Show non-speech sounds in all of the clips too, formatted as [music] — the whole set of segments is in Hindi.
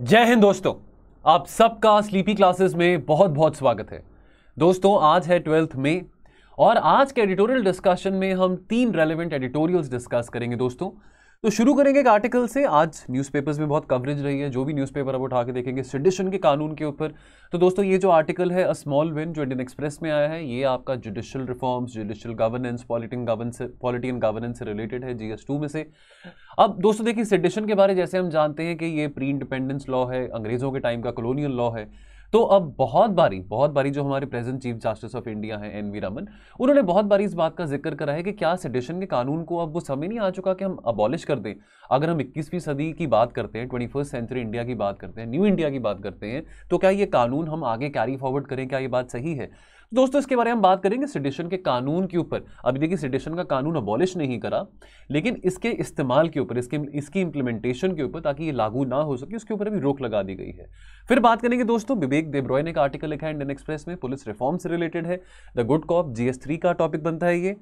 जय हिंद दोस्तों आप सबका स्लीपी क्लासेस में बहुत बहुत स्वागत है दोस्तों आज है ट्वेल्थ में और आज के एडिटोरियल डिस्कशन में हम तीन रेलेवेंट एडिटोरियल्स डिस्कस करेंगे दोस्तों तो शुरू करेंगे एक आर्टिकल से आज न्यूज़पेपर्स में बहुत कवरेज रही है जो भी न्यूज़पेपर आप उठा के देखेंगे सिडिशन के कानून के ऊपर तो दोस्तों ये जो आर्टिकल है अ स्मॉल विन जो इंडियन एक्सप्रेस में आया है ये आपका judicial reforms judicial governance polity governance polity and governance से रिलेटेड है जी में से अब दोस्तों देखिए सिडिशन के बारे जैसे हम जानते हैं कि ये प्री इंडिपेंडेंस लॉ है अंग्रेज़ों के टाइम का कॉलोनियल लॉ है तो अब बहुत बारी बहुत बारी जो हमारे present chief justice of India हैं एन वी रमन उन्होंने बहुत बारी इस बात का जिक्र करा है कि क्या सेडिशन के कानून को अब वो समय नहीं आ चुका कि हम अबॉलिश कर दें अगर हम इक्कीसवीं सदी की बात करते हैं ट्वेंटी सेंचुरी इंडिया की बात करते हैं न्यू इंडिया की बात करते हैं तो क्या ये कानून हम आगे कैरी फॉरवर्ड करें क्या ये बात सही है दोस्तों इसके बारे में हम बात करेंगे सिडिशन के कानून के ऊपर अभी देखिए सिडिशन का कानून अबॉलिश नहीं करा लेकिन इसके इस्तेमाल के ऊपर इसके इसकी इंप्लीमेंटेशन के ऊपर ताकि ये लागू ना हो सके उसके ऊपर अभी रोक लगा दी गई है फिर बात करेंगे दोस्तों विवेक देब्रॉय ने एक आर्टिकल लिखा है इंडियन एक्सप्रेस में पुलिस रिफॉर्म से रिलेटेड है द गुड कॉप जी का टॉपिक बनता है ये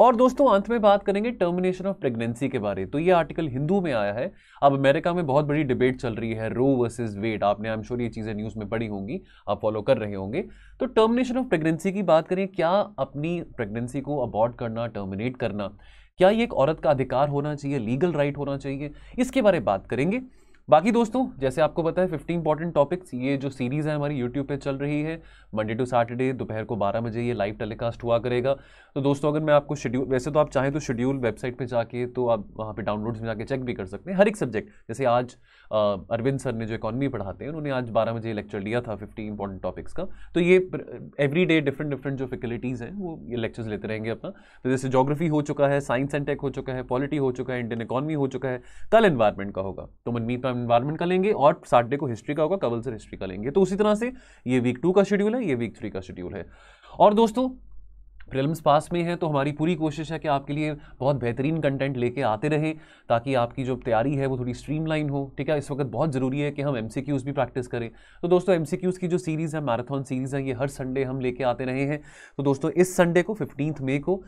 और दोस्तों अंत में बात करेंगे टर्मिनेशन ऑफ प्रेगनेंसी के बारे तो ये आर्टिकल हिंदू में आया है अब अमेरिका में बहुत बड़ी डिबेट चल रही है रो वर्सेज वेट आपने आई एम श्योर ये चीज़ें न्यूज़ में पड़ी होंगी आप फॉलो कर रहे होंगे तो टर्मिनेशन ऑफ प्रेगनेंसी प्रेगनेंसी की बात करें क्या अपनी प्रेगनेंसी को अबॉर्ड करना टर्मिनेट करना क्या ये एक औरत का अधिकार होना चाहिए लीगल राइट होना चाहिए इसके बारे में बात करेंगे बाकी दोस्तों जैसे आपको पता है फिफ्टी इंपॉर्टेंट टॉपिक्स ये जो सीरीज़ है हमारी यूट्यूब पे चल रही है मंडे टू सैटरडे दोपहर को 12 बजे ये लाइव टेलीकास्ट हुआ करेगा तो दोस्तों अगर मैं आपको शेड्यूल वैसे तो आप चाहें तो शेड्यूल वेबसाइट पे जाके तो आप वहाँ पे डाउनलोड्स में जाके चेक भी कर सकते हैं हर एक सब्जेक्ट जैसे आज अरविंद सर ने जो इकोनॉमी पढ़ाते हैं उन्होंने आज बारह बजे लेक्चर लिया था फिफ्टी इंपॉर्टेंट टॉपिक्स का तो ये एवरी डे डिफरेंट डिफरेंट जो फैकल्टीज़ हैं वो ये लेक्चर्स लेते रहेंगे अपना तो जैसे जोग्राफी हो चुका है साइंस एंड टेक हो चुका है पॉलिटी हो चुका है इंडियन इकॉनमी हो चुका है कल इन्वायरमेंट का होगा तो मनमीत मैम इन्वायरमेंट का लेंगे और सैटरडे को हिस्ट्री का होगा कवल सर हिस्ट्री का लेंगे तो उसी तरह से ये वीक टू का शेड्यूल है ये वीक थ्री का शेड्यूल है और दोस्तों प्रिलिम्स पास में है तो हमारी पूरी कोशिश है कि आपके लिए बहुत बेहतरीन कंटेंट लेके आते रहें ताकि आपकी जो तैयारी है वो थोड़ी स्ट्रीमलाइन हो ठीक है इस वक्त बहुत ज़रूरी है कि हम एम भी प्रैक्टिस करें तो दोस्तों एम की जो सीरीज़ है मैराथन सीरीज़ है ये हर संडे हम लेके आते रहे हैं तो दोस्तों इस संडे को फिफ्टीन मे को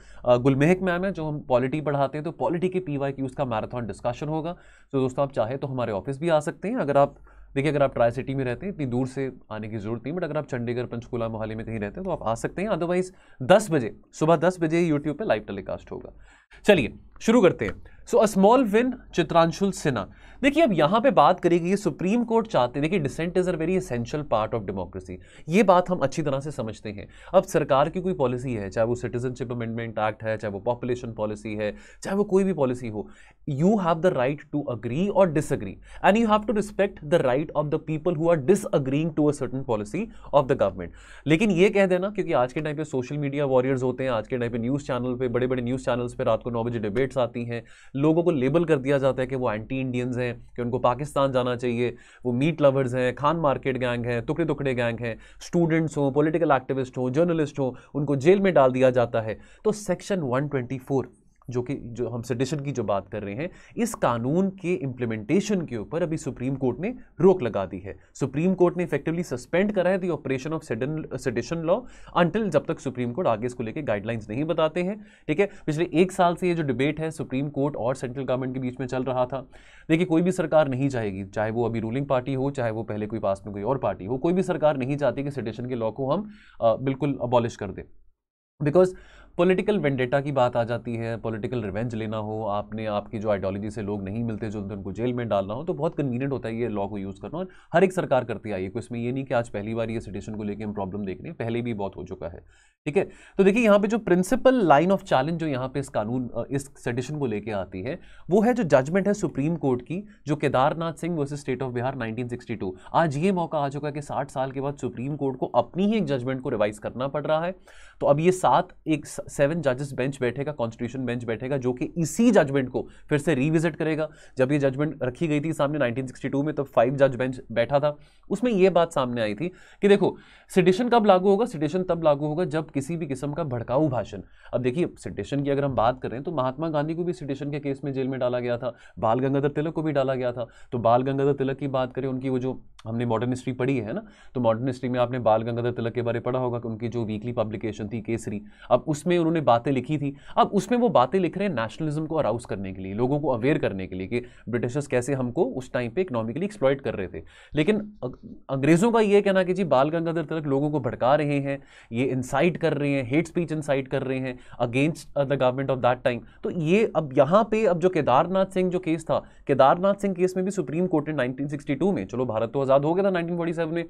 गुलमेहक मैम है जो हम पॉलिटी पढ़ाते हैं तो पॉलिटी के पी का मैराथन डिस्कशन होगा तो दोस्तों आप चाहें तो हमारे ऑफिस भी आ सकते हैं अगर आप देखिए अगर आप ट्राई सिटी में रहते हैं इतनी दूर से आने की जरूरत नहीं बट अगर आप चंडीगढ़ पंचकूला मोहाली में कहीं रहते हैं तो आप आ सकते हैं अदरवाइज दस बजे सुबह दस बजे यूट्यूब पर लाइव टेलीकास्ट होगा चलिए शुरू करते हैं so a small win Chitranshul Sinha देखिए अब यहाँ पे बात करेगी ये सुप्रीम कोर्ट चाहते हैं देखिए dissent is a very essential part of democracy ये बात हम अच्छी तरह से समझते हैं अब सरकार की कोई पॉलिसी है चाहे वो सिटीजनशिप अमेंडमेंट एक्ट है चाहे वो पॉपुलेशन पॉलिसी है चाहे वो कोई भी पॉलिसी हो you have the right to agree और disagree and you have to respect the right of the people who are disagreeing to a certain policy of the government लेकिन ये कह देना क्योंकि आज के टाइम पे सोशल मीडिया वॉरियर्स होते हैं आज के टाइम पे न्यूज़ चैनल पे बड़े बड़े न्यूज़ चैनल्स पर रात रात को नौ बजे डिबेट्स आती हैं लोगों को लेबल कर दिया जाता है कि वो एंटी इंडियंस हैं कि उनको पाकिस्तान जाना चाहिए वो मीट लवर्स हैं खान मार्केट गैंग हैं टुकड़े टुकड़े गैंग हैं स्टूडेंट्स हों पोलिटिकल एक्टिविस्ट हों जर्नलिस्ट हों उनको जेल में डाल दिया जाता है तो सेक्शन वन जो कि जो हम सडिशन की जो बात कर रहे हैं इस कानून के इम्प्लीमेंटेशन के ऊपर अभी सुप्रीम कोर्ट ने रोक लगा दी है सुप्रीम कोर्ट ने इफेक्टिवली सस्पेंड करा है the operation of sedition law until जब तक सुप्रीम कोर्ट आगे इसको लेकर गाइडलाइंस नहीं बताते हैं ठीक है पिछले एक साल से ये जो डिबेट है सुप्रीम कोर्ट और सेंट्रल गवर्नमेंट के बीच में चल रहा था देखिए कोई भी सरकार नहीं चाहेगी चाहे वो अभी रूलिंग पार्टी हो चाहे वो पहले कोई पास में कोई और पार्टी हो कोई भी सरकार नहीं चाहती कि सडिशन के लॉ को हम बिल्कुल अबॉलिश कर दें बिकॉज पॉलिटिकल वेंडेटा की बात आ जाती है पॉलिटिकल रिवेंज लेना हो आपने आपकी जो आइडियोलॉजी से लोग नहीं मिलते जो उनको जेल में डालना हो तो बहुत कन्वीनियंट होता है ये लॉ को यूज़ करना और हर एक सरकार करती आई है इसमें ये नहीं कि आज पहली बार ये सिटेशन को लेकर हम प्रॉब्लम देख रहे हैं पहले भी बहुत हो चुका है ठीक है तो देखिए यहाँ पे जो प्रिंसिपल लाइन ऑफ चैलेंज जो यहाँ पे इस कानून इस सिटेशन को लेकर आती है वो है जो जजमेंट है सुप्रीम कोर्ट की जो Kedarnath Singh versus state of Bihar nineteen आज ये मौका आ चुका है कि साठ साल के बाद सुप्रीम कोर्ट को अपनी ही एक जजमेंट को रिवाइज करना पड़ रहा है तो अब ये सात एक सेवन जजेस बेंच बैठेगा कॉन्स्टिट्यूशन बेंच बैठेगा जो कि इसी जजमेंट को फिर से रिविजिट करेगा जब ये जजमेंट रखी गई थी सामने 1962 में तब फाइव जज बेंच बैठा था उसमें ये बात सामने आई थी कि देखो सिडिशन कब लागू होगा सिडिशन तब लागू होगा जब किसी भी किस्म का भड़काऊ भाषण अब देखिए सिडिशन की अगर हम बात करें तो महात्मा गांधी को भी सिडिशन के केस में जेल में डाला गया था बाल गंगाधर तिलक को भी डाला गया था तो बाल गंगाधर तिलक की बात करें उनकी वो जो हमने मॉडर्न हिस्ट्री पढ़ी है ना तो मॉडर्न हिस्ट्री में आपने बाल गंगाधर तिलक के बारे में पढ़ा होगा कि उनकी जो वीकली पब्लिकेशन थी केसरी अब उसमें उन्होंने बातें लिखी थी अब उसमें वो बातें लिख रहे हैं नेशनलिज्म को अराउज करने के लिए लोगों को अवेयर करने के लिए कि ब्रिटिशर्स कैसे हमको उस टाइम पर इकोनॉमिकली एक्सप्लॉयट कर रहे थे लेकिन अंग्रेज़ों का ये कहना कि जी बाल गंगाधर तिलक लोगों को भड़का रहे हैं ये इंसाइट कर रहे हैं हेट स्पीच इंसाइट कर रहे हैं against the government of that time तो ये अब यहाँ पे अब जो केदारनाथ सिंह जो केस था केदारनाथ सिंह केस में भी सुप्रीम कोर्ट ने नाइनटीन में चलो भारत तो आज़ाद हो गया था नाइनटीन में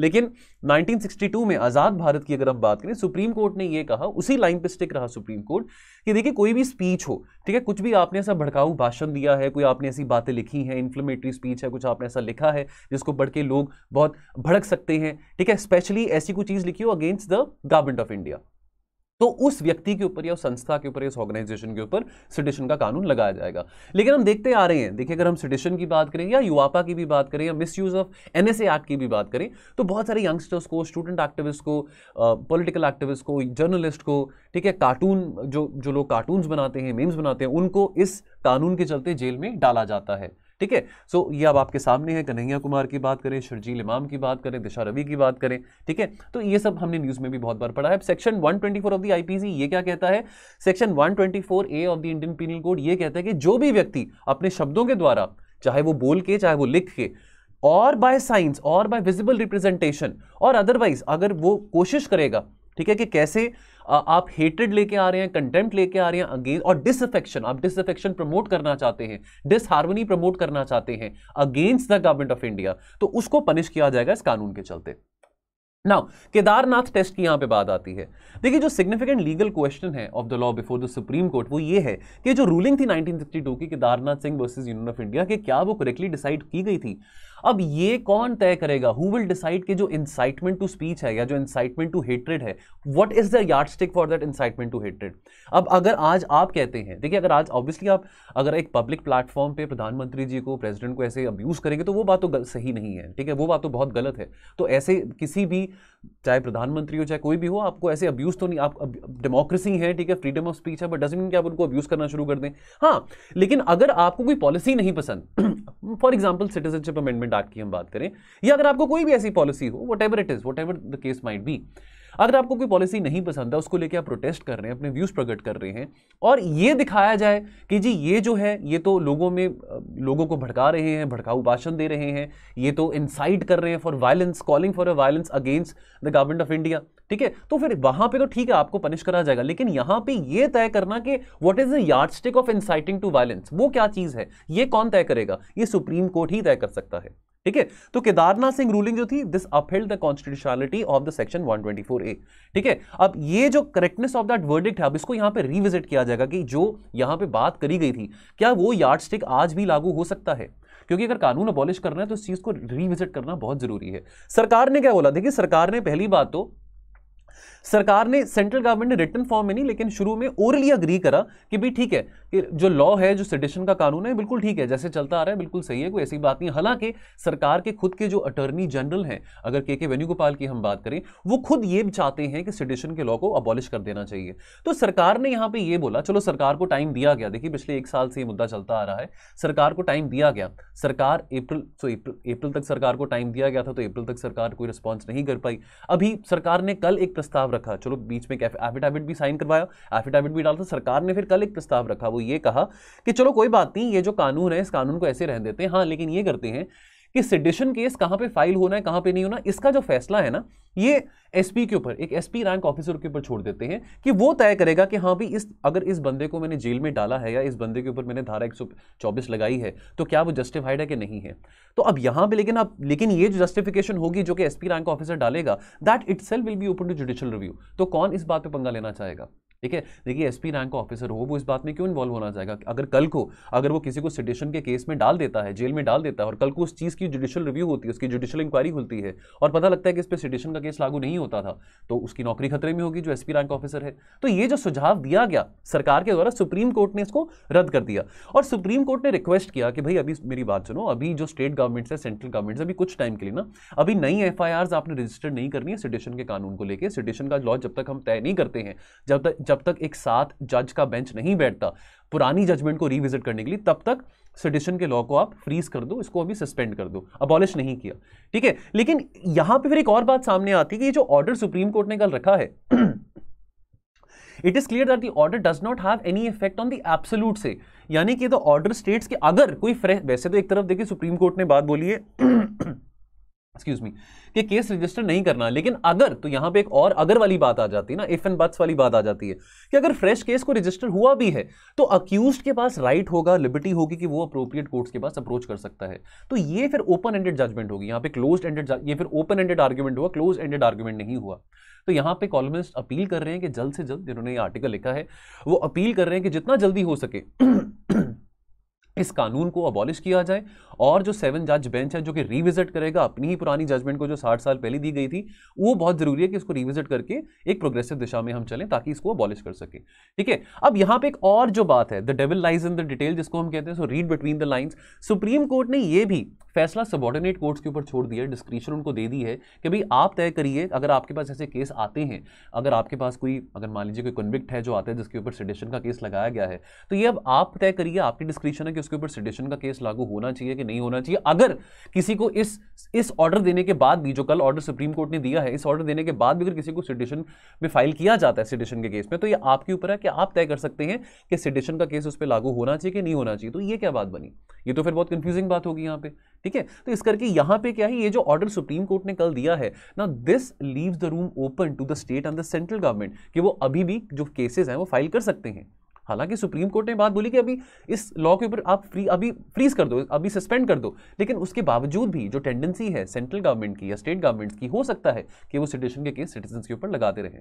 लेकिन 1962 में आज़ाद भारत की अगर हम बात करें सुप्रीम कोर्ट ने ये कहा उसी लाइन पे स्टिक रहा सुप्रीम कोर्ट कि देखिए कोई भी स्पीच हो ठीक है कुछ भी आपने ऐसा भड़काऊ भाषण दिया है कोई आपने ऐसी बातें लिखी हैं इन्फ्लेमेटरी स्पीच है कुछ आपने ऐसा लिखा है जिसको पढ़ के लोग बहुत भड़क सकते हैं ठीक है स्पेशली ऐसी कोई चीज़ लिखी हो against the government of India तो उस व्यक्ति के ऊपर या उस संस्था के ऊपर या उस ऑर्गेनाइजेशन के ऊपर सिटिशन का कानून लगाया जाएगा लेकिन हम देखते आ रहे हैं देखिए अगर हम सिटिशन की बात करें या युवापा की भी बात करें या misuse of an act की भी बात करें तो बहुत सारे यंगस्टर्स को स्टूडेंट एक्टिविस्ट को पॉलिटिकल एक्टिविस्ट को जर्नलिस्ट को ठीक है कार्टून जो जो लोग कार्टून्स बनाते हैं मेम्स बनाते हैं उनको इस कानून के चलते जेल में डाला जाता है ठीक है सो ये अब आपके सामने है कन्हैया कुमार की बात करें शर्जील इमाम की बात करें दिशा रवि की बात करें ठीक है तो ये सब हमने न्यूज़ में भी बहुत बार पढ़ा है सेक्शन 124 ऑफ द आईपीसी ये क्या कहता है section 124 A of the Indian penal code ये कहता है कि जो भी व्यक्ति अपने शब्दों के द्वारा चाहे वो बोल के चाहे वो लिख के और बाय साइंस और बाय विजिबल रिप्रेजेंटेशन और अदरवाइज अगर वो कोशिश करेगा ठीक है कि कैसे आप हेटेड लेके आ रहे हैं कंटेंट लेके आ रहे हैं अगेंस्ट और डिसअफेक्शन आप डिसअफेक्शन प्रमोट करना चाहते हैं डिसहार्मनी प्रमोट करना चाहते हैं against the government of India तो उसको पनिश किया जाएगा इस कानून के चलते नाउ केदारनाथ टेस्ट की यहां पे बात आती है देखिए जो सिग्निफिकेंट लीगल क्वेश्चन है of the law before the supreme court वो ये है कि जो रूलिंग थी 1962 की Kedarnath Singh versus union of India के क्या वो करेक्टली डिसाइड की गई थी अब ये कौन तय करेगा हु विल डिसाइड कि जो इंसाइटमेंट टू स्पीच है या जो इंसाइटमेंट टू हेट्रेड है what is the yardstick for that incitement to hatred अब अगर आज आप कहते हैं देखिए अगर आज ऑब्वियसली आप अगर एक पब्लिक प्लेटफॉर्म पे प्रधानमंत्री जी को प्रेसिडेंट को ऐसे अब्यूज़ करेंगे तो वो बात तो सही नहीं है ठीक है वो बात तो बहुत गलत है तो ऐसे किसी भी चाहे प्रधानमंत्री हो चाहे कोई भी हो आपको ऐसे अब्यूज तो नहीं आप डेमोक्रेसी है ठीक है फ्रीडम ऑफ स्पीच है बट डजमिन कि आप उनको अब्यूज करना शुरू कर दें हाँ लेकिन अगर आपको कोई पॉलिसी नहीं पसंद for example citizenship amendment act की हम बात करें या अगर आपको कोई भी ऐसी पॉलिसी हो whatever it is whatever the case might be अगर आपको कोई पॉलिसी नहीं पसंद है उसको लेके आप प्रोटेस्ट कर रहे हैं अपने व्यूज़ प्रकट कर रहे हैं और ये दिखाया जाए कि जी ये जो है ये तो लोगों में लोगों को भड़का रहे हैं भड़काऊ भाषण दे रहे हैं ये तो इंसाइट कर रहे हैं for violence calling for a violence against the government of India ठीक है तो फिर वहां पे तो ठीक है आपको पनिश करा जाएगा लेकिन यहाँ पे ये तय करना कि what is the yardstick of inciting to violence वो क्या चीज़ है ये कौन तय करेगा ये सुप्रीम कोर्ट ही तय कर सकता है ठीक है तो केदारनाथ सिंह रूलिंग जो थी this upheld the constitutionality of the section 124 A ठीक है अब ये जो करेक्टनेस ऑफ दैट वर्डिक्ट है अब इसको यहां पे रिविजिट किया जाएगा कि जो यहां पे बात करी गई थी क्या वो यार्ड आज भी लागू हो सकता है क्योंकि अगर कानून अबॉलिश करना है तो इस चीज को रिविजिट करना बहुत जरूरी है सरकार ने क्या बोला देखिए सरकार ने पहली बात तो सरकार ने सेंट्रल गवर्नमेंट ने रिटर्न फॉर्म में नहीं लेकिन शुरू में ओरली अग्री करा कि भाई ठीक है कि जो लॉ है जो सिडिशन का कानून है बिल्कुल ठीक है जैसे चलता आ रहा है बिल्कुल सही है कोई ऐसी बात नहीं हालांकि सरकार के खुद के जो अटर्नी जनरल हैं अगर के के वेणुगोपाल की हम बात करें वो खुद ये चाहते हैं कि सिडिशन के लॉ को अबॉलिश कर देना चाहिए तो सरकार ने यहाँ पर ये बोला चलो सरकार को टाइम दिया गया देखिए पिछले एक साल से ये मुद्दा चलता आ रहा है सरकार को टाइम दिया गया सरकार अप्रैल सो अप्रैल तक सरकार को टाइम दिया गया था तो अप्रैल तक सरकार कोई रिस्पॉन्स नहीं कर पाई अभी सरकार ने कल एक प्रस्ताव रखा चलो बीच में एफिडेविट भी साइन करवाया एफिडेविट भी डाला सरकार ने फिर कल एक प्रस्ताव रखा वो ये कहा कि चलो कोई बात नहीं ये जो कानून है इस कानून को ऐसे रहने देते हैं हाँ लेकिन ये करते हैं कि सिडिशन केस कहां पे फाइल होना है कहां पे नहीं होना इसका जो फैसला है ना ये एसपी के ऊपर एक एसपी रैंक ऑफिसर के ऊपर छोड़ देते हैं कि वो तय करेगा कि हाँ भी इस अगर इस बंदे को मैंने जेल में डाला है या इस बंदे के ऊपर मैंने धारा एक लगाई है तो क्या वो जस्टिफाइड है कि नहीं है तो अब यहां पर लेकिन अब लेकिन ये जो जस्टिफिकेशन होगी जो कि एसपी रैंक ऑफिसर डालेगा that it will be open to judicial review तो कौन इस बात पर पंगा लेना चाहेगा ठीक है देखिए एसपी रैंक का ऑफिसर हो वो इस बात में क्यों इन्वॉल्व होना चाहेगा अगर कल को अगर वो किसी को सिटेशन के केस में डाल देता है जेल में डाल देता है और कल को उस चीज़ की जुडिशियल रिव्यू होती है उसकी जुडिशियल इंक्वायरी होती है और पता लगता है कि इस पर सिटेशन का केस लागू नहीं होता था तो उसकी नौकरी खतरे में होगी जो एस रैंक ऑफिसर है तो ये जो सुझाव दिया गया सरकार के द्वारा सुप्रीम कोर्ट ने इसको रद्द कर दिया और सुप्रीम कोर्ट ने रिक्वेस्ट किया कि भाई अभी मेरी बात सुनो अभी जो स्टेट गवर्नमेंट्स है सेंट्रल गवर्नमेंट्स अभी कुछ टाइम के लिए ना अभी नई एफ आपने रजिस्टर नहीं करनी है सिटेशन के कानून को लेकर सिटेशन का लॉ जब तक हम तय नहीं करते हैं जब तक जब तक एक साथ जज का बेंच नहीं बैठता पुरानी जजमेंट को रिविजिट करने के लिए तब तक सडिशन के लॉ को आप फ्रीज कर दो इसको अभी सस्पेंड कर दो अबॉलिश नहीं किया ठीक है लेकिन यहां पे फिर एक और बात सामने आती है कि ये जो ऑर्डर सुप्रीम कोर्ट ने कल रखा है it is clear that the order does not have any effect on the absolute से यानी कि द ऑर्डर स्टेट्स के अगर कोई वैसे तो एक तरफ देखिए सुप्रीम कोर्ट ने बात बोली है एक्सक्यूज मी कि केस रजिस्टर नहीं करना लेकिन अगर तो यहां पे एक और अगर वाली बात आ जाती है ना इफ एंड बट्स वाली बात आ जाती है कि अगर फ्रेश केस को रजिस्टर हुआ भी है तो अक्यूज के पास राइट right होगा लिबर्टी होगी कि वो अप्रोप्रिएट कोर्ट्स के पास अप्रोच कर सकता है तो ये फिर ओपन एंडेड जजमेंट होगी यहां पे क्लोज एंडेड ये फिर ओपन एंडेड आर्ग्यूमेंट हुआ क्लोज एंडेड आर्ग्यूमेंट नहीं हुआ तो यहां पे कॉलमिस्ट अपील कर रहे हैं कि जल्द से जल्द जिन्होंने ये आर्टिकल लिखा है वो अपील कर रहे हैं कि जितना जल्दी हो सके इस कानून को अबॉलिश किया जाए और जो सेवन जज बेंच है जो कि रिविजिट करेगा अपनी ही पुरानी जजमेंट को जो साठ साल पहले दी गई थी वो बहुत जरूरी है कि इसको रिविजिट करके एक प्रोग्रेसिव दिशा में हम चलें ताकि इसको अबॉलिश कर सके ठीक है अब यहां पे एक और जो बात है the devil lies in the detail जिसको हम कहते हैं so read between the lines supreme court ने यह भी फैसला सबॉर्डिनेट कोर्ट्स के ऊपर छोड़ दिया डिस्क्रिप्शन उनको दे दी है कि भाई आप तय करिए अगर आपके पास ऐसे केस आते हैं अगर आपके पास कोई अगर मान लीजिए कोई कन्विक्ट है जो आता है जिसके ऊपर सडिशन का केस लगाया गया है तो ये अब आप तय करिए आपकी डिस्क्रिप्शन है कि उसके ऊपर सिडिशन का केस लागू होना चाहिए कि नहीं होना चाहिए अगर किसी को इस इस ऑर्डर देने के बाद भी जो कल ऑर्डर सुप्रीम कोर्ट ने दिया है इस ऑर्डर देने के बाद भी अगर किसी को सिडिशन में फाइल किया जाता है सिडिशन के केस में तो ये आपके ऊपर है कि आप तय कर सकते हैं कि सिडिशन का केस उस पर लागू होना चाहिए कि नहीं होना चाहिए तो ये क्या बात बनी ये तो फिर बहुत कंफ्यूजिंग बात होगी यहाँ पे ठीक है तो इस करके यहाँ पे क्या है ये जो ऑर्डर सुप्रीम कोर्ट ने कल दिया है ना this leaves the room open to the state and the central government कि वो अभी भी जो केसेस हैं वो फाइल कर सकते हैं हालांकि सुप्रीम कोर्ट ने बात बोली कि अभी इस लॉ के ऊपर आप फ्री अभी फ्रीज कर दो अभी सस्पेंड कर दो लेकिन उसके बावजूद भी जो टेंडेंसी है सेंट्रल गवर्नमेंट की या स्टेट गवर्नमेंट की हो सकता है कि वो सिटेशन के केस सिटीजन के ऊपर लगाते रहे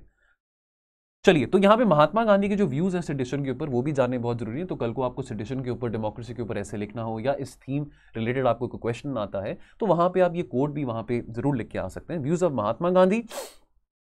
चलिए तो यहाँ पे महात्मा गांधी के जो व्यूज है सिटीशन के ऊपर वो भी जानने बहुत जरूरी है तो कल को आपको सिटीशन के ऊपर डेमोक्रेसी के ऊपर ऐसे लिखना हो या इस थीम रिलेटेड आपको कोई क्वेश्चन आता है तो वहां पे आप ये कोड भी वहां पे जरूर लिख के आ सकते हैं views of Mahatma Gandhi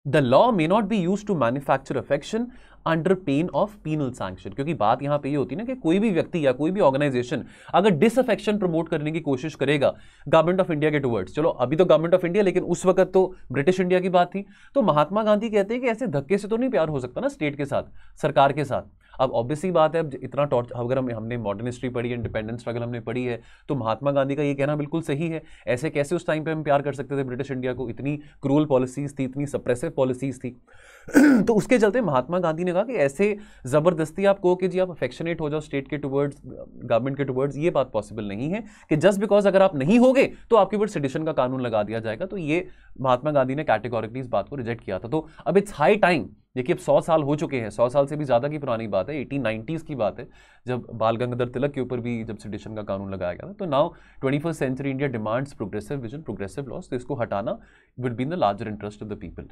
the law may not be use to manufacture affection under pain of penal sanction क्योंकि बात यहां पे ये यह होती है ना कि कोई भी व्यक्ति या कोई भी ऑर्गेनाइजेशन अगर डिसअफेक्शन प्रमोट करने की कोशिश करेगा गवर्नमेंट ऑफ इंडिया के टूवर्ड्स चलो अभी तो गवर्नमेंट ऑफ इंडिया लेकिन उस वक्त तो ब्रिटिश इंडिया की बात थी तो महात्मा गांधी कहते हैं कि ऐसे धक्के से तो नहीं प्यार हो सकता ना स्टेट के साथ सरकार के साथ अब ऑब्वियसली बात है अब इतना टॉर्च अगर हम हमने मॉडर्न हिस्ट्री पढ़ी है इंडिपेंडेंस स्ट्रगल हमने पढ़ी है तो महात्मा गांधी का ये कहना बिल्कुल सही है ऐसे कैसे उस टाइम पे हम प्यार कर सकते थे ब्रिटिश इंडिया को इतनी क्रूअल पॉलिसीज थी इतनी सप्रेसिव पॉलिसीज थी [clears throat] तो उसके चलते महात्मा गांधी ने लगा कि ऐसे ज़बरदस्ती आप कहो कि जी आप अफेक्शनेट हो जाओ स्टेट के टुवर्ड्स गवर्नमेंट के टुवर्ड्स ये बात पॉसिबल नहीं है कि जस्ट बिकॉज अगर आप नहीं होगे तो आपके ऊपर सिडिशन का कानून लगा दिया जाएगा तो ये महात्मा गांधी ने कैटेगोरिकली इस बात को रिजेक्ट किया था तो अब इट्स हाई टाइम देखिए अब सौ साल हो चुके हैं सौ साल से भी ज़्यादा की पुरानी बात है एटीन की बात है जब बाल गंगाधर तिलक के ऊपर भी जब सिडिशन का कानून लगाया गया था तो now twenty first century India demands progressive vision progressive laws तो इसको हटाना will be in the larger interest of the people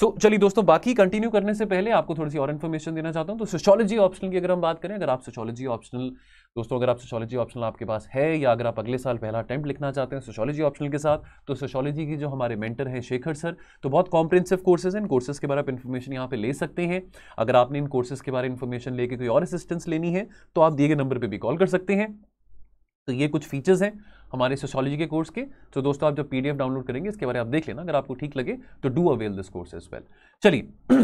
so चलिए दोस्तों बाकी कंटिन्यू करने से पहले आपको थोड़ी सी और इन्फॉर्मेशन देना चाहता हूँ तो सोशोलॉजी ऑप्शनल की अगर हम बात करें अगर आप सोशोलॉजी ऑप्शनल दोस्तों अगर आप सोशोलॉजी ऑप्शनल आपके पास है या अगर आप अगले साल पहला अटैम्प्ट लिखना चाहते हैं सोशोलॉजी ऑप्शनल के साथ तो सोशोलॉजी की जो हमारे मेंटर हैं शेखर सर तो बहुत कॉम्प्रेंसिव कोर्सेज हैं इन कोर्सेज के बारे में आप इन्फॉर्मेशन यहाँ पे ले सकते हैं अगर आपने इन कोर्सेज के बारे में इन्फॉर्मेशन लेके कोई और असिस्टेंस लेनी है तो आप दिए गए नंबर पर भी कॉल कर सकते हैं तो ये कुछ फीचर्स हैं हमारे सोशोलॉजी के कोर्स के तो दोस्तों आप जब पीडीएफ डाउनलोड करेंगे इसके बारे में आप देख लेना अगर आपको ठीक लगे तो do avail this course as well चलिए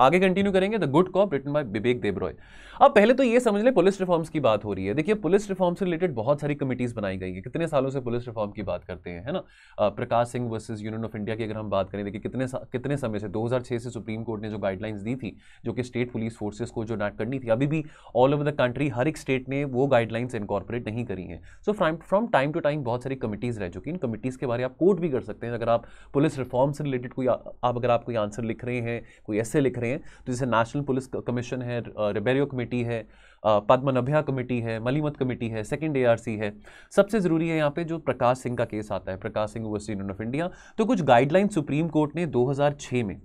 आगे कंटिन्यू करेंगे the good cop written by Vivek Debroy अब पहले तो ये समझ लें पुलिस रिफॉर्म्स की बात हो रही है देखिए पुलिस रिफॉर्म से रिलेटेड बहुत सारी कमिटीज बनाई गई है कितने सालों से पुलिस रिफॉर्म की बात करते हैं है ना Prakash Singh versus union of India की अगर हम बात करें देखिए कितने कितने समय से दो से सुप्रीम कोर्ट ने जो गाइडलाइंस दी थी जो कि स्टेट पुलिस फोर्सेज को जो नाट करनी थी अभी भी ऑल ओवर द कंट्री हर एक स्टेट ने वो गाइडलाइंस इनकॉर्पोरेट नहीं करी है so from from time to time बहुत सारी कमिटीज़ रह चुकी इन कमिटीज़ के बारे में आप कोर्ट भी कर सकते हैं अगर आप पुलिस रिफॉर्म से रिलेटेड कोई आप अगर आप कोई आंसर लिख रहे हैं कोई ऐसे लिख रहे हैं तो जैसे नेशनल पुलिस कमीशन है रिबेरियो कमेटी है पद्मनभ्या कमेटी है मलिमत कमेटी है सेकेंड ए है सबसे ज़रूरी है यहाँ पे जो प्रकाश सिंह का केस आता है Prakash Singh versus union of India तो कुछ गाइडलाइन सुप्रीम कोर्ट ने दो में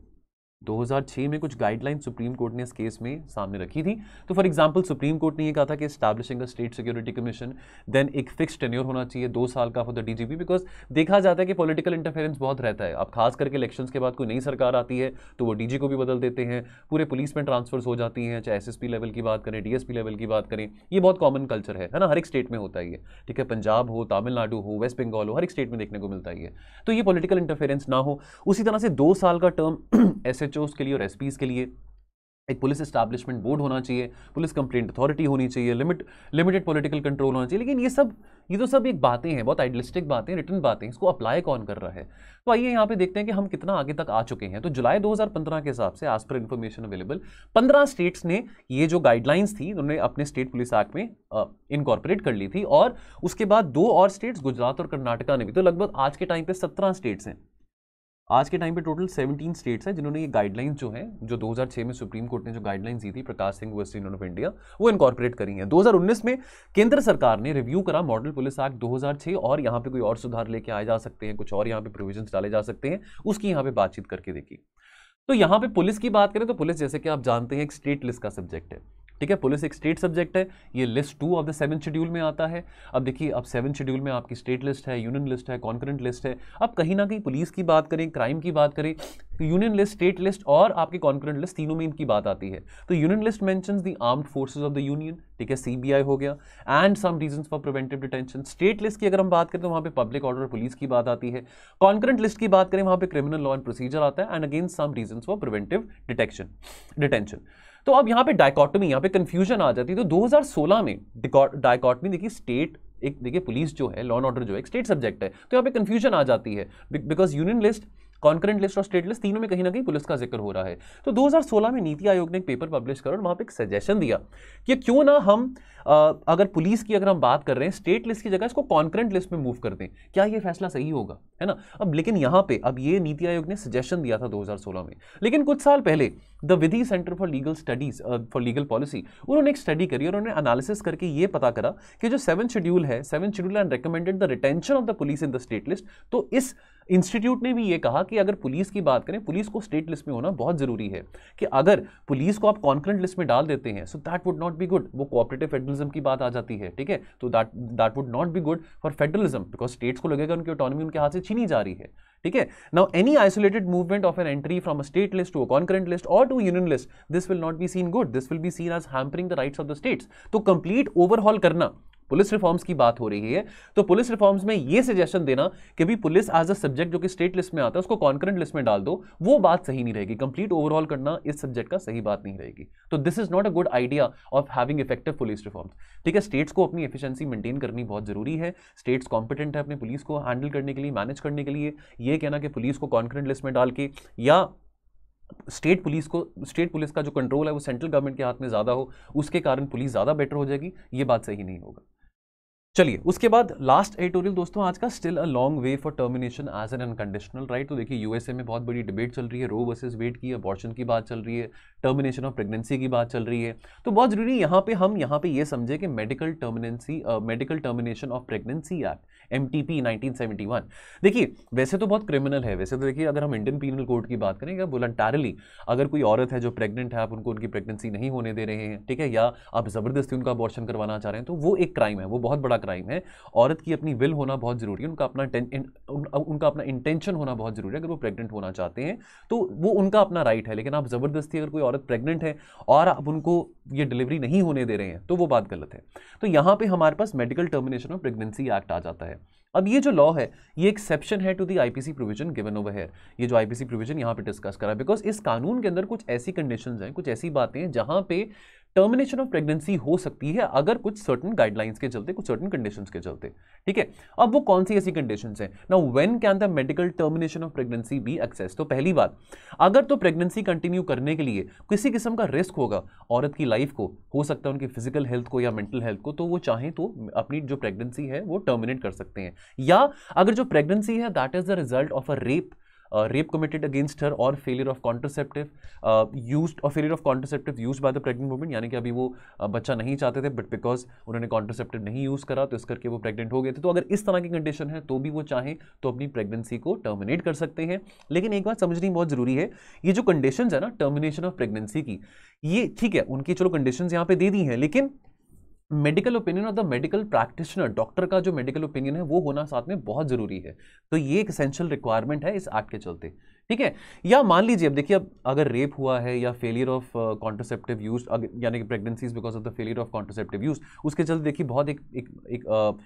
2006 में कुछ गाइडलाइन सुप्रीम कोर्ट ने इस केस में सामने रखी थी तो फॉर एग्जांपल सुप्रीम कोर्ट ने ये कहा था कि establishing a state security commission then एक फिक्स टेन्योर होना चाहिए दो साल का फॉर द डीजीपी बिकॉज देखा जाता है कि पॉलिटिकल इंटरफेरेंस बहुत रहता है अब खास करके इलेक्शंस के बाद कोई नई सरकार आती है तो वो डीजी को भी बदल देते हैं पूरे पुलिस में ट्रांसफर्स हो जाती हैं चाहे एस लेवल की बात करें डीएसपी लेवल की बात करें ये बहुत कॉमन कल्चर है ना हर एक स्टेट में होता ही है ठीक है पंजाब हो तमिलनाडु हो वेस्ट बंगाल हो हर एक स्टेट में देखने को मिलता ही है तो ये पोलिटिकल इंटरफेरेंस ना हो उसी तरह से दो साल का टर्म एस [clears throat] एस के लिए और एस के लिए एक पुलिस इस्टेब्लिशमेंट बोर्ड होना चाहिए पुलिस कंप्लेंट अथॉरिटी होनी चाहिए लिमिट लिमिटेड पॉलिटिकल कंट्रोल होना चाहिए लेकिन ये सब ये तो सब एक बातें हैं बहुत आइडलिस्टिक बातें रिटर्न बातें इसको अप्लाई कौन कर रहा है तो आइए यहाँ पे देखते हैं कि हम कितना आगे तक आ चुके हैं तो जुलाई 2015 के हिसाब से आज पर इन्फॉर्मेशन अवेलेबल पंद्रह स्टेट्स ने ये जो गाइडलाइंस थी उन्होंने अपने स्टेट पुलिस एक्ट में इनकॉर्पोरेट कर ली थी और उसके बाद दो और स्टेट्स गुजरात और कर्नाटका ने भी तो लगभग आज के टाइम पर सत्रह स्टेट्स हैं आज के टाइम पे टोटल 17 स्टेट्स हैं जिन्होंने ये गाइडलाइंस जो हैं जो 2006 में सुप्रीम कोर्ट ने जो गाइडलाइंस दी थी Prakash Singh west union of India वो इनकॉर्पोरेट करी हैं 2019 में केंद्र सरकार ने रिव्यू करा मॉडल पुलिस एक्ट 2006 और यहाँ पे कोई और सुधार लेके आए जा सकते हैं कुछ और यहाँ पे प्रोविजन डाले जा सकते हैं उसकी यहाँ पे बातचीत करके देखी तो यहाँ पे पुलिस की बात करें तो पुलिस जैसे कि आप जानते हैं एक स्टेट लिस्ट का सब्जेक्ट है ठीक है पुलिस एक स्टेट सब्जेक्ट है ये list two of the seven schedule में आता है अब देखिए अब सेवन शेड्यूल में आपकी स्टेट लिस्ट है यूनियन लिस्ट है कॉन्करेंट लिस्ट है अब कहीं ना कहीं पुलिस की बात करें क्राइम की बात करें तो यूनियन लिस्ट स्टेट लिस्ट और आपके कॉन्करेंट लिस्ट तीनों में इनकी बात आती है तो union list mention the armed forces of the union ठीक है सीबीआई हो गया and some reason for preventive detention state list की अगर हम बात करें तो वहाँ पे पब्लिक ऑर्डर और पुलिस की बात आती है कॉन्करेंट लिस्ट की बात करें वहाँ पे क्रिमिनल लॉ एंड प्रोसीजर आता है and again some reason for preventive detection detention तो अब यहाँ पे डायकॉटमी यहाँ पे कंफ्यूजन आ जाती है तो 2016 में डायकॉटमी देखिए स्टेट एक देखिए पुलिस जो है लॉ एंड ऑर्डर जो है एक स्टेट सब्जेक्ट है तो यहाँ पे कंफ्यूजन आ जाती है because union list concurrent list और स्टेट लिस्ट तीनों में कहीं ना कहीं पुलिस का जिक्र हो रहा है तो 2016 में नीति आयोग ने एक पेपर पब्लिश करा और वहां पर एक सजेशन दिया कि क्यों ना हम आ, अगर पुलिस की अगर हम बात कर रहे हैं स्टेट लिस्ट की जगह इसको कॉन्करेंट लिस्ट में मूव कर दें क्या ये फैसला सही होगा है ना अब लेकिन यहाँ पे अब ये नीति आयोग ने सजेशन दिया था 2016 में लेकिन कुछ साल पहले the Vidhi centre for legal studies for legal policy उन्होंने एक स्टडी करी और उन्होंने एनालिसिस करके ये पता करा कि जो सेवन शेड्यूल है seven schedule and recommended the retention of the police in the state list तो इस इंस्टीट्यूट ने भी ये कहा कि अगर पुलिस की बात करें पुलिस को स्टेट लिस्ट में होना बहुत ज़रूरी है कि अगर पुलिस को आप कॉन्क्रेंट लिस्ट में डाल देते हैं so that would not be good वो कोऑपरेटिव फेडरलिज्म की बात आ जाती है ठीक है तो that that would not be good for federalism because states को लगेगा उनकी ऑटोनमी उनके हाथ से छीनी जा रही है ठीक है now any isolated movement of an entry from a state list to a concurrent list और to union list this will not be seen good this will be seen as hampering the rights of the states तो कंप्लीट ओवरहॉल करना पुलिस रिफॉर्म्स की बात हो रही है तो पुलिस रिफॉर्म्स में ये सजेशन देना कि भी पुलिस एज अ सब्जेक्ट जो कि स्टेट लिस्ट में आता है उसको कॉन्करेंट लिस्ट में डाल दो वो बात सही नहीं रहेगी कंप्लीट ओवरऑल करना इस सब्जेक्ट का सही बात नहीं रहेगी तो this is not a good idea of having effective police reforms ठीक है स्टेट्स को अपनी एफिशिएंसी मेंटेन करनी बहुत जरूरी है स्टेट्स कॉम्पिटेंट है अपने पुलिस को हैंडल करने के लिए मैनेज करने के लिए ये कहना कि पुलिस को कॉन्करेंट लिस्ट में डाल के या स्टेट पुलिस को स्टेट पुलिस का जो कंट्रोल है वो सेंट्रल गवर्नमेंट के हाथ में ज़्यादा हो उसके कारण पुलिस ज़्यादा बेटर हो जाएगी ये बात सही नहीं होगा चलिए उसके बाद लास्ट एडिटोरियल दोस्तों आज का still a long way for termination as an unconditional right तो देखिए यूएसए में बहुत बड़ी डिबेट चल रही है रो वर्सेस वेट की अबॉर्शन की बात चल रही है टर्मिनेशन ऑफ प्रेगनेंसी की बात चल रही है तो बहुत जरूरी यहाँ पे हम यहाँ पे ये यह समझे कि medical terminancy medical termination of pregnancy act M T P देखिए वैसे तो बहुत क्रिमिनल है वैसे तो देखिए अगर हम इंडियन पीनल कोड की बात करें या वोलंटारली अगर कोई औरत है जो प्रेगनेंट है आप उनको उनकी प्रेगनेंसी नहीं होने दे रहे हैं ठीक है या आप ज़बरदस्ती उनका अबॉर्शन करवाना चाह रहे हैं तो वो एक क्राइम है वो बहुत बड़ा क्राइम है औरत की अपनी विल होना बहुत ज़रूरी है उनका अपना उन, उनका अपना इंटेंशन होना बहुत ज़रूरी है अगर वो प्रेगनेंट होना चाहते हैं तो वो उनका अपना राइट है लेकिन आप ज़बरदस्ती अगर कोई औरत प्रेगनेंट है और आप उनको ये डिलीवरी नहीं होने दे रहे हैं तो वो बात गलत है तो यहाँ पर हमारे पास medical termination of pregnancy act आ जाता है अब ये जो लॉ है ये एक्सेप्शन है to the IPC provision given over here ये जो आईपीसी प्रोविजन यहाँ पे डिस्कस करा बिकॉज इस कानून के अंदर कुछ ऐसी कंडीशंस हैं कुछ ऐसी बातें हैं जहाँ पे टर्मिनेशन ऑफ प्रेगनेंसी हो सकती है अगर कुछ सर्टन गाइडलाइंस के चलते कुछ सर्टन कंडीशन के चलते ठीक है अब वो कौन सी ऐसी कंडीशन है ना when can the medical termination of pregnancy be access तो पहली बात अगर तो प्रेगनेंसी कंटिन्यू करने के लिए किसी किस्म का रिस्क होगा औरत की लाइफ को हो सकता है उनकी फिजिकल हेल्थ को या मेंटल हेल्थ को तो वो चाहें तो अपनी जो प्रेगनेंसी है वो टर्मिनेट कर सकते हैं या अगर जो प्रेगनेंसी है that is the result of a rape rape committed against her और फेलियर ऑफ कॉन्ट्रसेप्टिव यूज और failure of contraceptive use by the pregnant women यानी कि अभी वो uh, बच्चा नहीं चाहते थे बट बिकॉज उन्होंने कॉन्ट्रोसेप्टिव नहीं यूज़ करा तो इस करके वो प्रेगनेंट हो गए थे तो अगर इस तरह की कंडीशन है तो भी वो चाहें तो अपनी प्रेगनेंसी को टर्मिनेट कर सकते हैं लेकिन एक बात समझनी बहुत ज़रूरी है ये जो कंडीशन है ना टर्मिनेशन ऑफ प्रेगनेंसी की ये ठीक है उनकी चलो कंडीशन यहाँ पे दे दी हैं लेकिन medical opinion of the medical practitioner doctor का जो मेडिकल ओपिनियन है वो होना साथ में बहुत ज़रूरी है तो ये एक असेंशियल रिक्वायरमेंट है इस एक्ट के चलते ठीक है या मान लीजिए अब देखिए अब अगर रेप हुआ है या फेलियर ऑफ कॉन्ट्रोसेप्टिव यूज यानी कि pregnancies because of the failure of contraceptive use उसके चलते देखिए बहुत एक एक एक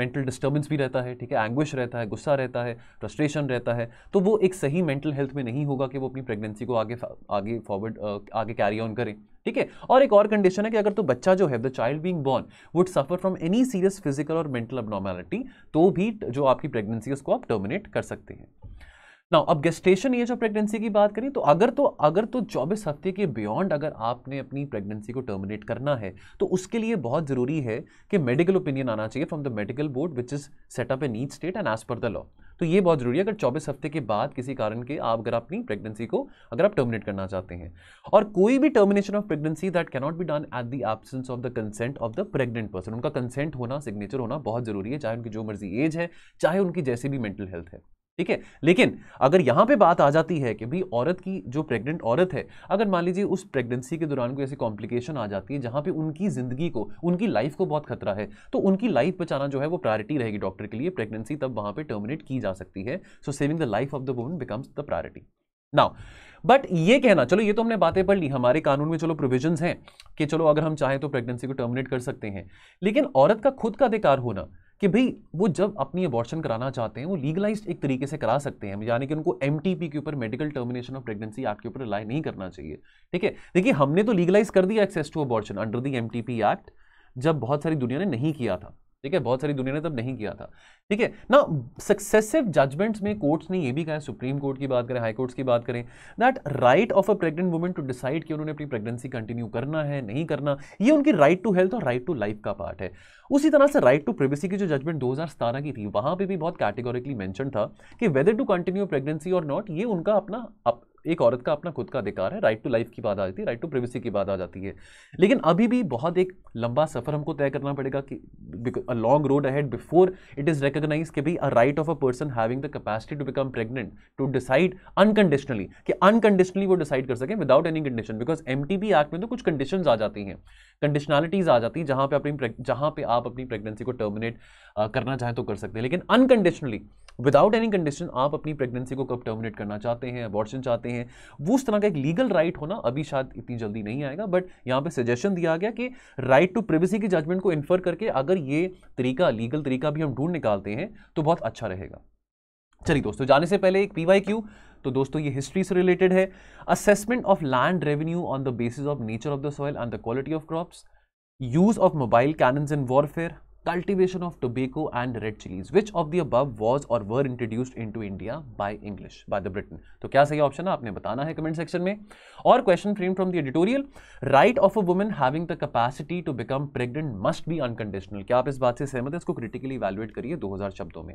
मेंटल uh, डिस्टर्बेंस भी रहता है ठीक है एंग्विश रहता है गुस्सा रहता है फ्रस्ट्रेशन रहता है तो वो एक सही मेंटल हेल्थ में नहीं होगा कि वो अपनी प्रेगनेंसी को आगे आगे फॉरवर्ड uh, आगे कैरी ऑन करें ठीक है और एक और कंडीशन है कि अगर तो बच्चा जो है the child being born would suffer from any serious physical और मेंटल अब तो भी जो आपकी प्रेगनेंसी है उसको आप टर्मिनेट कर सकते हैं ना अब गेस्टेशन एज ऑफ प्रेगनेंसी की बात करें तो अगर तो अगर तो चौबीस हफ्ते के बियॉन्ड अगर आपने अपनी प्रेगनेंसी को टर्मिनेट करना है तो उसके लिए बहुत ज़रूरी है कि मेडिकल ओपिनियन आना चाहिए from the medical board which is set up a need state and as per the law तो ये बहुत ज़रूरी है अगर चौबीस हफ्ते के बाद किसी कारण के आप अगर अपनी प्रेगनेंसी को अगर आप टर्मिनेट करना चाहते हैं और कोई भी termination of pregnancy that cannot be done at the absence of the consent of the pregnant person उनका कंसेंट होना सिग्नेचर होना बहुत ज़रूरी है चाहे उनकी जो मर्जी एज है चाहे उनकी जैसी भी मेंटल हेल्थ है ठीक है लेकिन अगर यहां पे बात आ जाती है कि भाई औरत की जो प्रेग्नेंट औरत है अगर मान लीजिए उस प्रेगनेंसी के दौरान कोई ऐसी कॉम्प्लिकेशन आ जाती है जहां पे उनकी ज़िंदगी को उनकी लाइफ को बहुत खतरा है तो उनकी लाइफ बचाना जो है वो प्रायोरिटी रहेगी डॉक्टर के लिए प्रेगनेंसी तब वहां पर टर्मिनेट की जा सकती है so saving the life of the woman becomes the priority now but ये कहना चलो ये तो हमने बातें पढ़ ली हमारे कानून में चलो प्रोविजन हैं कि चलो अगर हम चाहें तो प्रेगनेंसी को टर्मिनेट कर सकते हैं लेकिन औरत का खुद का अधिकार होना कि भाई वो जब अपनी अबॉर्शन कराना चाहते हैं वो लीगलाइज एक तरीके से करा सकते हैं यानी कि उनको एम के ऊपर medical termination of pregnancy act के ऊपर रिलाई नहीं करना चाहिए ठीक है देखिए हमने तो लीगलाइज कर दिया access to abortion under the M act जब बहुत सारी दुनिया ने नहीं किया था ठीक है बहुत सारी दुनिया ने तब नहीं किया था ठीक है ना सक्सेसिव जजमेंट्स में कोर्ट्स ने ये भी कहा सुप्रीम कोर्ट की बात करें हाई कोर्ट्स की बात करें that right of a pregnant women to decide कि उन्होंने अपनी प्रेगनेंसी कंटिन्यू करना है नहीं करना ये उनकी राइट टू हेल्थ और राइट टू लाइफ का पार्ट है उसी तरह से राइट टू प्रिवेसी की जो जजमेंट दो की थी वहां पर भी बहुत कैटेगोरिकली मैंशन था कि वेदर टू कंटिन्यू प्रेगनेंसी और नॉट ये उनका अपना एक औरत का अपना खुद का अधिकार है राइट टू लाइफ की बात आ जाती है राइट टू प्रिवेसी की बात आ जाती है लेकिन अभी भी बहुत एक लंबा सफ़र हमको तय करना पड़ेगा कि a long road ahead before it is recognise कि भाई a right of a person having the capacity to become pregnant to decide unconditionally कि अनकंडीशनली वो डिसाइड कर सकें without any condition because M act में तो कुछ कंडीशन आ जाती हैं कंडीशनलिटीज़ आ जाती हैं जहाँ पे अपनी जहाँ पे आप अपनी प्रेगनेंसी को टर्मिनेट करना चाहें तो कर सकते हैं लेकिन अनकंडीशनली विदाउट एनी कंडीशन आप अपनी प्रेगनेंसी को कब टर्मिनेट करना चाहते हैं अबॉर्शन चाहते हैं वो उस तरह का एक लीगल राइट होना अभी शायद इतनी जल्दी नहीं आएगा बट यहाँ पे सजेशन दिया गया कि राइट टू प्रिवेसी की जजमेंट को इन्फर करके अगर ये तरीका लीगल तरीका भी हम ढूंढ निकालते हैं तो बहुत अच्छा रहेगा चलिए दोस्तों जाने से पहले एक पी वाई क्यू तो दोस्तों ये हिस्ट्री से रिलेटेड है assessment of land revenue on the basis of nature of the soil and the quality of crops use of mobile cannons in warfare cultivation of tobacco and red chillies which of of अब वॉज और were introduced into India by English by the Britain तो क्या सही ऑप्शन है आपने बताना है कमेंट सेक्शन में और question frame from the editorial right of a woman having the capacity to become pregnant must be unconditional क्या आप इस बात से सहमत है इसको क्रिटिकली इवेलुएट करिए दो हजार शब्दों में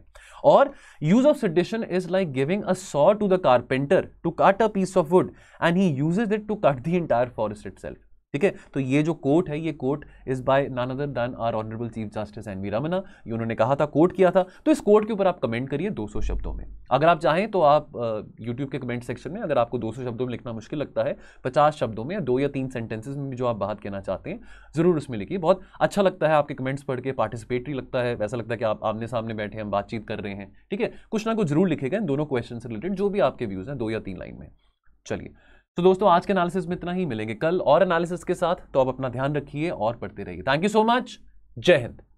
और use of sedition is like giving a saw to the carpenter to cut a piece of wood and he uses it to cut the entire forest itself ठीक है तो ये जो कोर्ट है ये court is by none other than our honourable chief justice N V Ramana ये उन्होंने कहा था कोर्ट किया था तो इस कोर्ट के ऊपर आप कमेंट करिए 200 शब्दों में अगर आप चाहें तो आप यूट्यूब के कमेंट सेक्शन में अगर आपको 200 शब्दों में लिखना मुश्किल लगता है 50 शब्दों में या दो या तीन सेंटेंसेज में भी जो आप बात कहना चाहते हैं ज़रूर उसमें लिखिए बहुत अच्छा लगता है आपके कमेंट्स पढ़ के पार्टिसिपेटरी लगता है वैसा लगता है कि आप आमने सामने बैठे हम बातचीत कर रहे हैं ठीक है कुछ ना कुछ जरूर लिखेगा इन दोनों क्वेश्चन से रिलेटेड जो भी आपके व्यूज़ हैं दो या तीन लाइन में चलिए तो दोस्तों आज के एनालिसिस में इतना ही मिलेंगे कल और एनालिसिस के साथ तो आप अपना ध्यान रखिए और पढ़ते रहिए थैंक यू सो मच जय हिंद